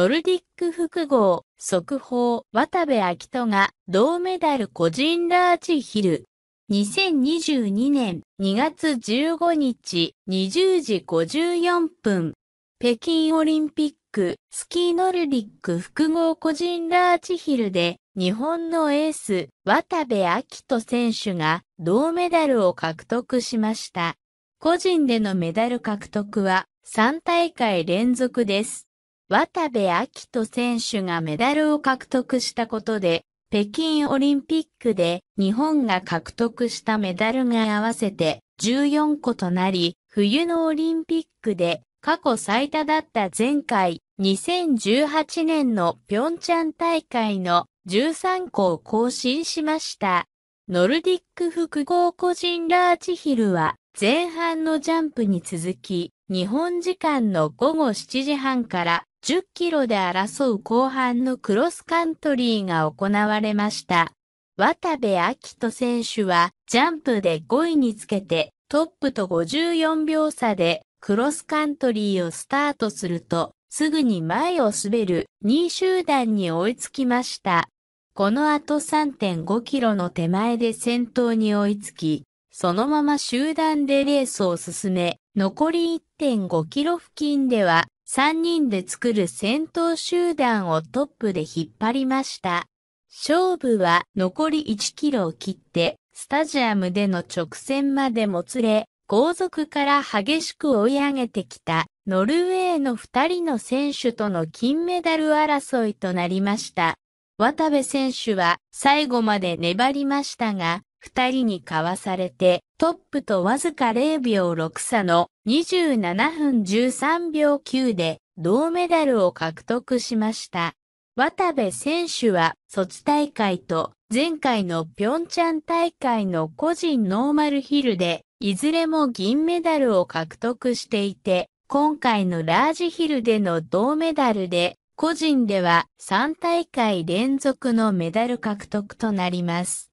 ノルディック複合、速報、渡部明人が、銅メダル個人ラージヒル。2022年2月15日20時54分、北京オリンピックスキーノルディック複合個人ラージヒルで日本のエース渡部暁斗選手が銅メダルを獲得しました。個人でのメダル獲得は3大会連続です。渡部明人選手がメダルを獲得したことで、北京オリンピックで日本が獲得したメダルが合わせて14個となり、冬のオリンピックで過去最多だった前回2018年の平昌大会の13個を更新しました。ノルディック複合個人ラーチヒルは前半のジャンプに続き、日本時間の午後7時半から10キロで争う後半のクロスカントリーが行われました。渡部明人選手はジャンプで5位につけてトップと54秒差でクロスカントリーをスタートするとすぐに前を滑る2位集団に追いつきました。この後3.5キロの手前で先頭に追いつき、そのまま集団でレースを進め、残り1.5キロ付近では三人で作る戦闘集団をトップで引っ張りました。勝負は残り1キロを切って、スタジアムでの直線までもつれ、後続から激しく追い上げてきたノルウェーの二人の選手との金メダル争いとなりました。渡部選手は最後まで粘りましたが、二人にかわされてトップとわずか0秒6差の27分13秒9で銅メダルを獲得しました。渡部選手はソチ大会と前回の平昌大会の個人ノーマルヒルでいずれも銀メダルを獲得していて、今回のラージヒルでの銅メダルで、個人では3大会連続のメダル獲得となります。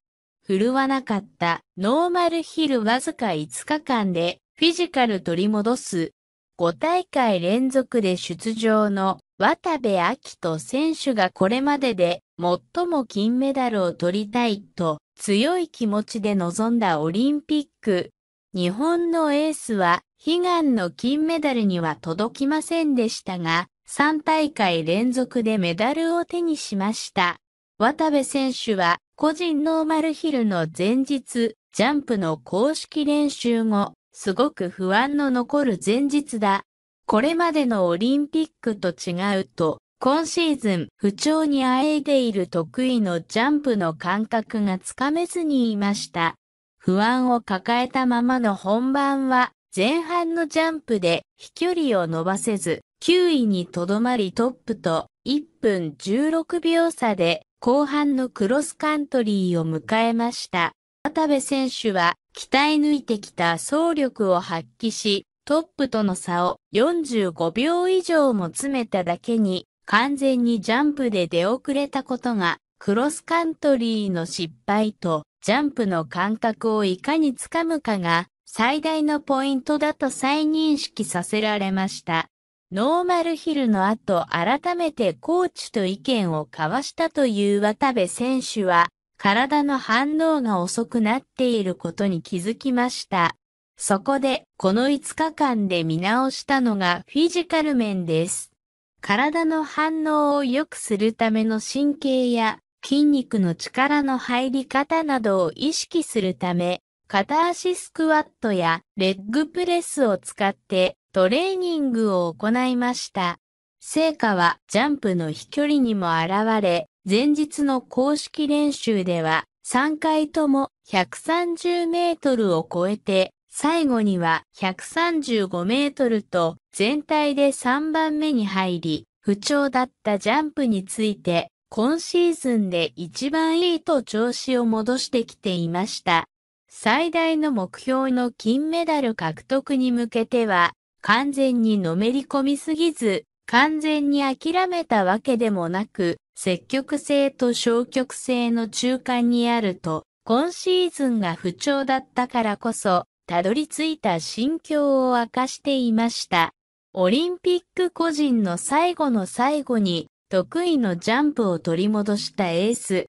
振るわなかったノーマルヒルわずか5日間でフィジカル取り戻す。5大会連続で出場の渡部明人選手がこれまでで最も金メダルを取りたいと強い気持ちで臨んだオリンピック。日本のエースは悲願の金メダルには届きませんでしたが、3大会連続でメダルを手にしました。渡部選手は個人ノーマルヒルの前日、ジャンプの公式練習後、すごく不安の残る前日だ。これまでのオリンピックと違うと、今シーズン不調にあえいでいる得意のジャンプの感覚がつかめずにいました。不安を抱えたままの本番は、前半のジャンプで飛距離を伸ばせず、9位にとどまりトップと1分16秒差で後半のクロスカントリーを迎えました。渡部選手は鍛え抜いてきた走力を発揮し、トップとの差を45秒以上も詰めただけに、完全にジャンプで出遅れたことが、クロスカントリーの失敗と、ジャンプの感覚をいかにつかむかが、最大のポイントだと再認識させられました。ノーマルヒルの後改めてコーチと意見を交わしたという渡部選手は、体の反応が遅くなっていることに気づきました。そこで、この5日間で見直したのがフィジカル面です。体の反応を良くするための神経や筋肉の力の入り方などを意識するため、片足スクワットやレッグプレスを使ってトレーニングを行いました。成果はジャンプの飛距離にも現れ、前日の公式練習では3回とも130メートルを超えて、最後には135メートルと全体で3番目に入り、不調だったジャンプについて、今シーズンで一番いいと調子を戻してきていました。最大の目標の金メダル獲得に向けては、完全にのめり込みすぎず、完全に諦めたわけでもなく、積極性と消極性の中間にあると、今シーズンが不調だったからこそ、たどり着いた心境を明かしていました。オリンピック個人の最後の最後に、得意のジャンプを取り戻したエース。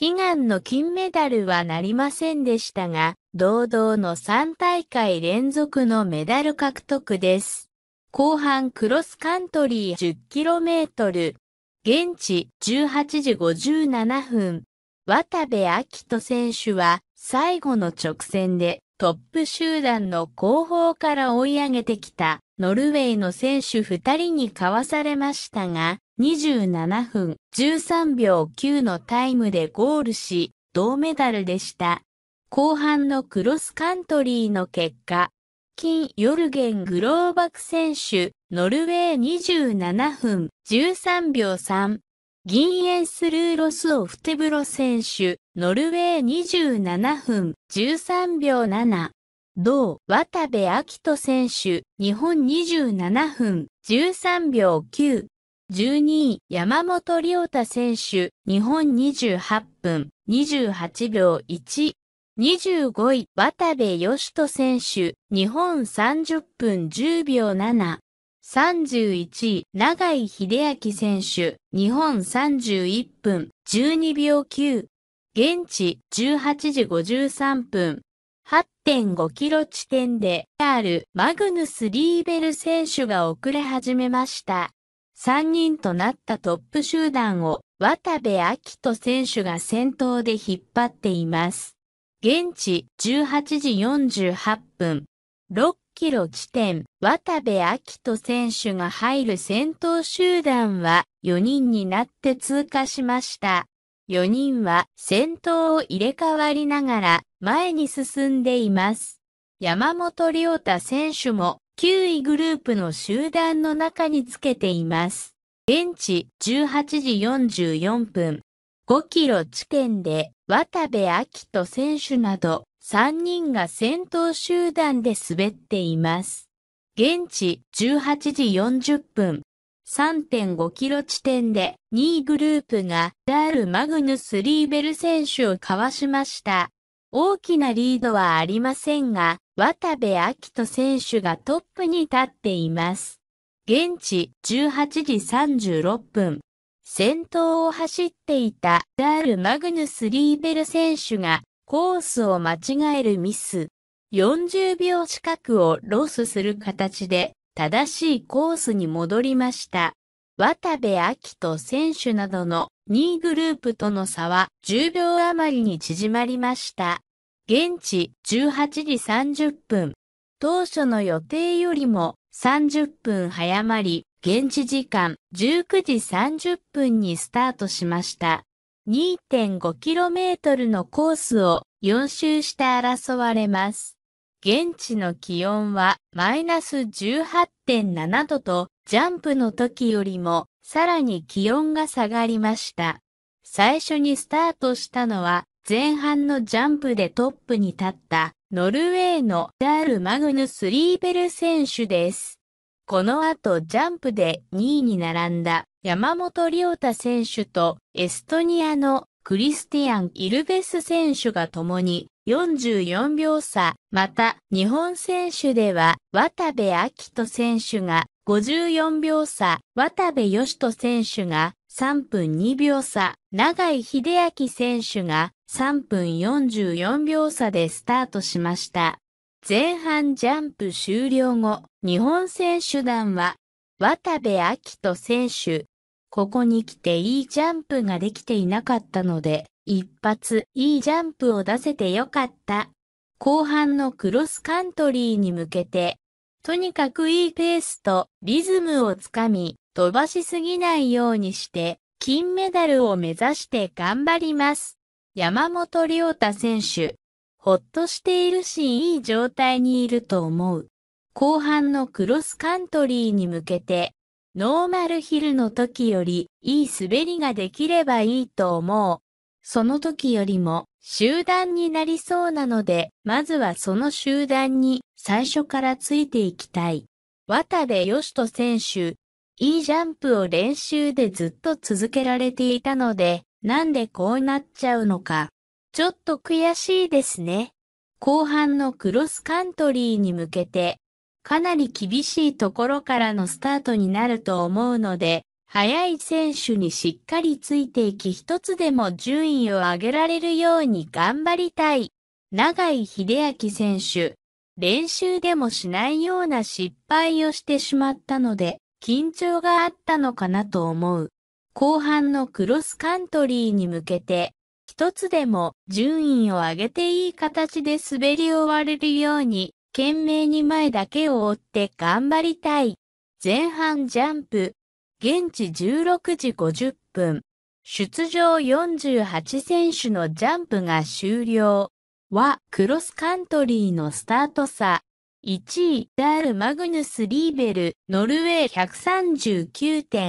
悲願の金メダルはなりませんでしたが、堂々の3大会連続のメダル獲得です。後半クロスカントリー 10km、現地18時57分、渡部明人選手は最後の直線でトップ集団の後方から追い上げてきたノルウェーの選手2人にかわされましたが、27分13秒9のタイムでゴールし、銅メダルでした。後半のクロスカントリーの結果、金ヨルゲン・グローバク選手、ノルウェー27分13秒3、銀エンスルーロス・オフテブロ選手、ノルウェー27分13秒7、同渡部明人選手、日本27分13秒9、12位、山本亮太選手、日本28分28秒1。25位、渡部義人選手、日本30分10秒7。31位、長井秀明選手、日本31分12秒9。現地18時53分。8.5キロ地点で、あるマグヌス・リーベル選手が遅れ始めました。3人となったトップ集団を、渡部明人選手が先頭で引っ張っています。現地18時48分、6キロ地点、渡部明人選手が入る先頭集団は4人になって通過しました。4人は先頭を入れ替わりながら前に進んでいます。山本良太選手も9位グループの集団の中につけています。現地18時44分、5キロ地点で渡部明人選手など3人が先頭集団で滑っています。現地18時40分、3.5キロ地点で2位グループがダール・マグヌス・リーベル選手をかわしました。大きなリードはありませんが、渡部明人選手がトップに立っています。現地18時36分、先頭を走っていたダール・マグヌス・リーベル選手がコースを間違えるミス。40秒近くをロスする形で正しいコースに戻りました。渡部明人選手などの2位グループとの差は10秒余りに縮まりました。現地18時30分。当初の予定よりも30分早まり、現地時間19時30分にスタートしました。2.5km のコースを4周して争われます。現地の気温はマイナス18.7度とジャンプの時よりもさらに気温が下がりました。最初にスタートしたのは前半のジャンプでトップに立ったノルウェーのダール・マグヌス・リーベル選手です。この後ジャンプで2位に並んだ山本良太選手とエストニアのクリスティアン・イルベス選手が共に44秒差。また、日本選手では渡部明人選手が54秒差、渡部義人選手が3分2秒差、永井秀明選手が3分44秒差でスタートしました。前半ジャンプ終了後、日本選手団は、渡部明人選手、ここに来ていいジャンプができていなかったので、一発いいジャンプを出せてよかった。後半のクロスカントリーに向けて、とにかくいいペースとリズムをつかみ、飛ばしすぎないようにして、金メダルを目指して頑張ります。山本良太選手。ほっとしているしいい状態にいると思う。後半のクロスカントリーに向けて、ノーマルヒルの時よりいい滑りができればいいと思う。その時よりも集団になりそうなので、まずはその集団に最初からついていきたい。渡部義人選手、いいジャンプを練習でずっと続けられていたので、なんでこうなっちゃうのか。ちょっと悔しいですね。後半のクロスカントリーに向けて、かなり厳しいところからのスタートになると思うので、早い選手にしっかりついていき一つでも順位を上げられるように頑張りたい。長井秀明選手、練習でもしないような失敗をしてしまったので、緊張があったのかなと思う。後半のクロスカントリーに向けて、一つでも順位を上げていい形で滑り終われるように、懸命に前だけを追って頑張りたい。前半ジャンプ。現地16時50分。出場48選手のジャンプが終了。は、クロスカントリーのスタート差。1位、ダール・マグヌス・リーベル、ノルウェー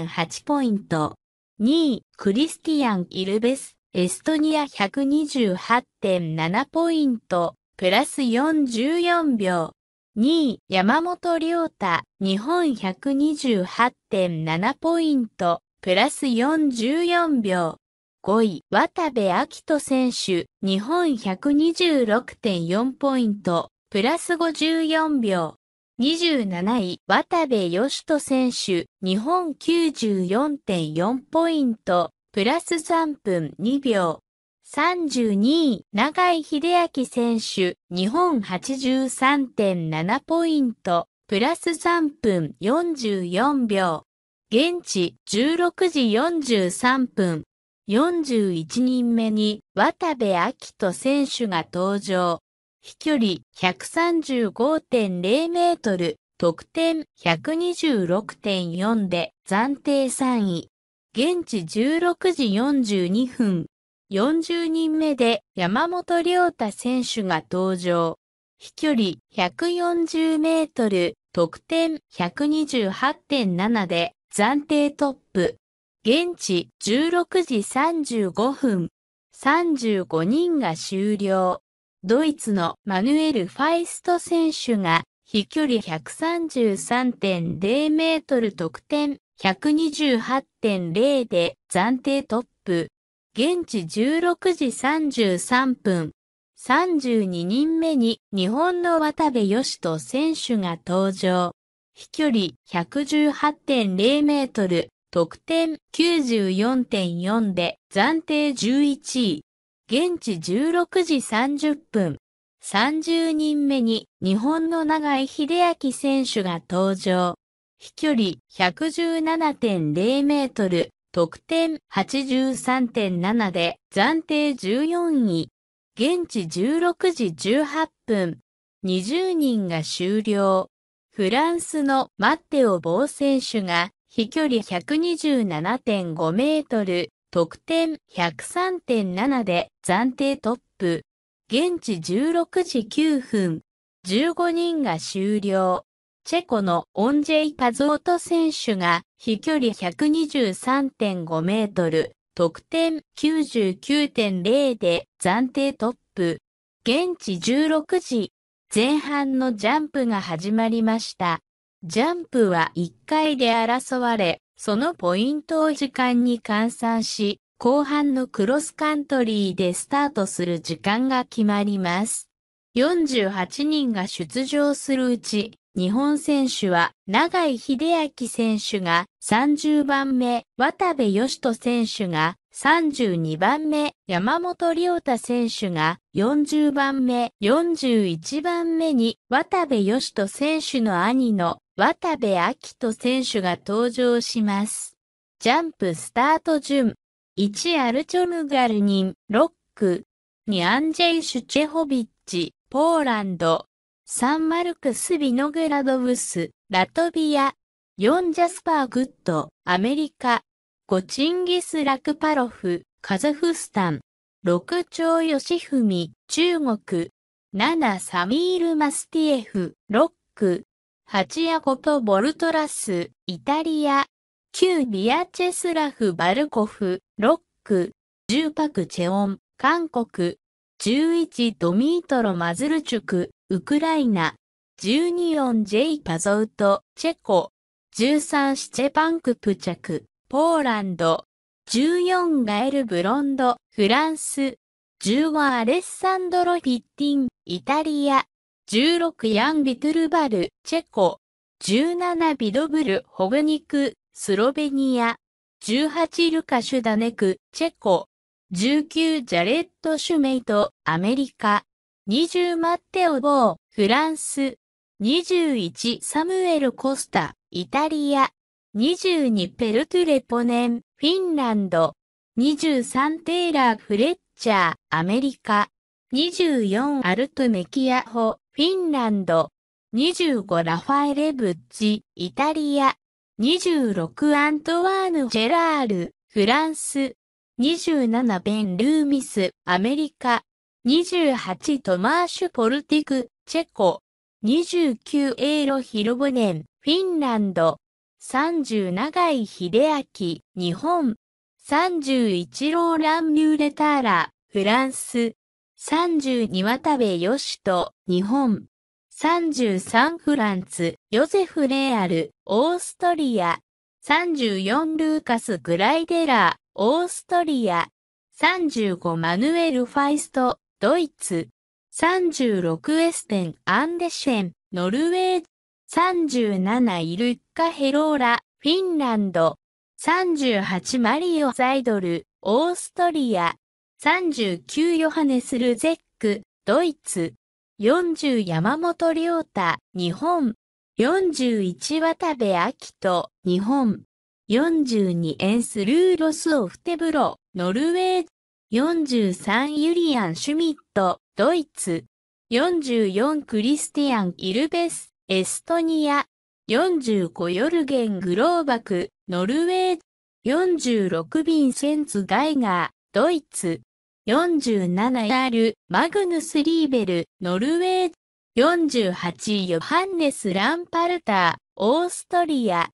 139.8ポイント。2位、クリスティアン・イルベス、エストニア128.7ポイント、プラス44秒。2位、山本良太、日本128.7ポイント、プラス44秒。5位、渡部明人選手、日本126.4ポイント、プラス54秒。27位、渡部義人選手、日本94.4ポイント、プラス3分2秒。32位、長井秀明選手、日本83.7ポイント、プラス3分44秒。現地16時43分、41人目に渡部明人選手が登場。飛距離135.0メートル、得点126.4で暫定3位。現地16時42分、40人目で山本良太選手が登場。飛距離140メートル、得点128.7で暫定トップ。現地16時35分、35人が終了。ドイツのマヌエル・ファイスト選手が飛距離133.0メートル得点128.0で暫定トップ。現地16時33分。32人目に日本の渡部義人選手が登場。飛距離118.0メートル、得点94.4で暫定11位。現地16時30分。30人目に日本の永井秀明選手が登場。飛距離117.0メートル、得点83.7で暫定14位。現地16時18分、20人が終了。フランスのマッテオ・ボー選手が飛距離127.5メートル、得点103.7で暫定トップ。現地16時9分、15人が終了。チェコのオンジェイ・パズオト選手が飛距離123.5メートル、得点99.0で暫定トップ。現地16時、前半のジャンプが始まりました。ジャンプは1回で争われ、そのポイントを時間に換算し、後半のクロスカントリーでスタートする時間が決まります。48人が出場するうち、日本選手は、長井秀明選手が30番目、渡部義人選手が32番目、山本良太選手が40番目、41番目に渡部義人選手の兄の渡部明人選手が登場します。ジャンプスタート順。1アルチョムガルニン、ロック。2アンジェイシュチェホビッチ、ポーランド。サンマルクス・ビノグラドブス、ラトビア、ヨン・ジャスパー・グッド、アメリカ、ゴチンギス・ラクパロフ、カザフスタン、ヨシフミ、中国、七・サミール・マスティエフ、ロック、八・ヤコとボルトラス、イタリア、9ビアチェスラフ・バルコフ、ロック、1パク・チェオン、韓国、十一・ドミートロ・マズルチュク、ウクライナ、12ェ J パゾウト、チェコ、13シチェパンクプチャク、ポーランド、14ガエルブロンド、フランス、15アレッサンドロ・フィッティン、イタリア、16ヤン・ビトゥルバル、チェコ、17ビドブル・ホグニク、スロベニア、18ルカ・シュダネク、チェコ、19ジャレット・シュメイト、アメリカ。20マッテオ・ボー、フランス。21サムエル・コスタ、イタリア。22ペルトゥレポネン、フィンランド。23テイラー・フレッチャー、アメリカ。24アルトメキアホ、フィンランド。25ラファエレ・ブッチ、イタリア。26アントワーヌ・ジェラール、フランス。27ベン・ルーミス、アメリカ。28トマーシュ・ポルティク、チェコ。29エーロ・ヒロブネン、フィンランド。30長井秀明、日本。31ローラン・ミューレターラ、フランス。32渡部義人、日本。33フランツ、ヨゼフ・レアル、オーストリア。34ルーカス・グライデラー、オーストリア。35マヌエル・ファイスト、ドイツ、36エステン・アンデシェン、ノルウェー、37イルッカ・ヘローラ、フィンランド、38マリオ・ザイドル、オーストリア、39ヨハネス・ルゼック、ドイツ、40山本亮太、日本、41渡部明人、日本、42エンス・ルーロス・オフテブロ、ノルウェー、43ユリアン・シュミット、ドイツ。44クリスティアン・イルベス、エストニア。45ヨルゲン・グローバク、ノルウェー。46ビンセンツ・ガイガー、ドイツ。47ール、マグヌス・リーベル、ノルウェー。48ヨハンネス・ランパルター、オーストリア。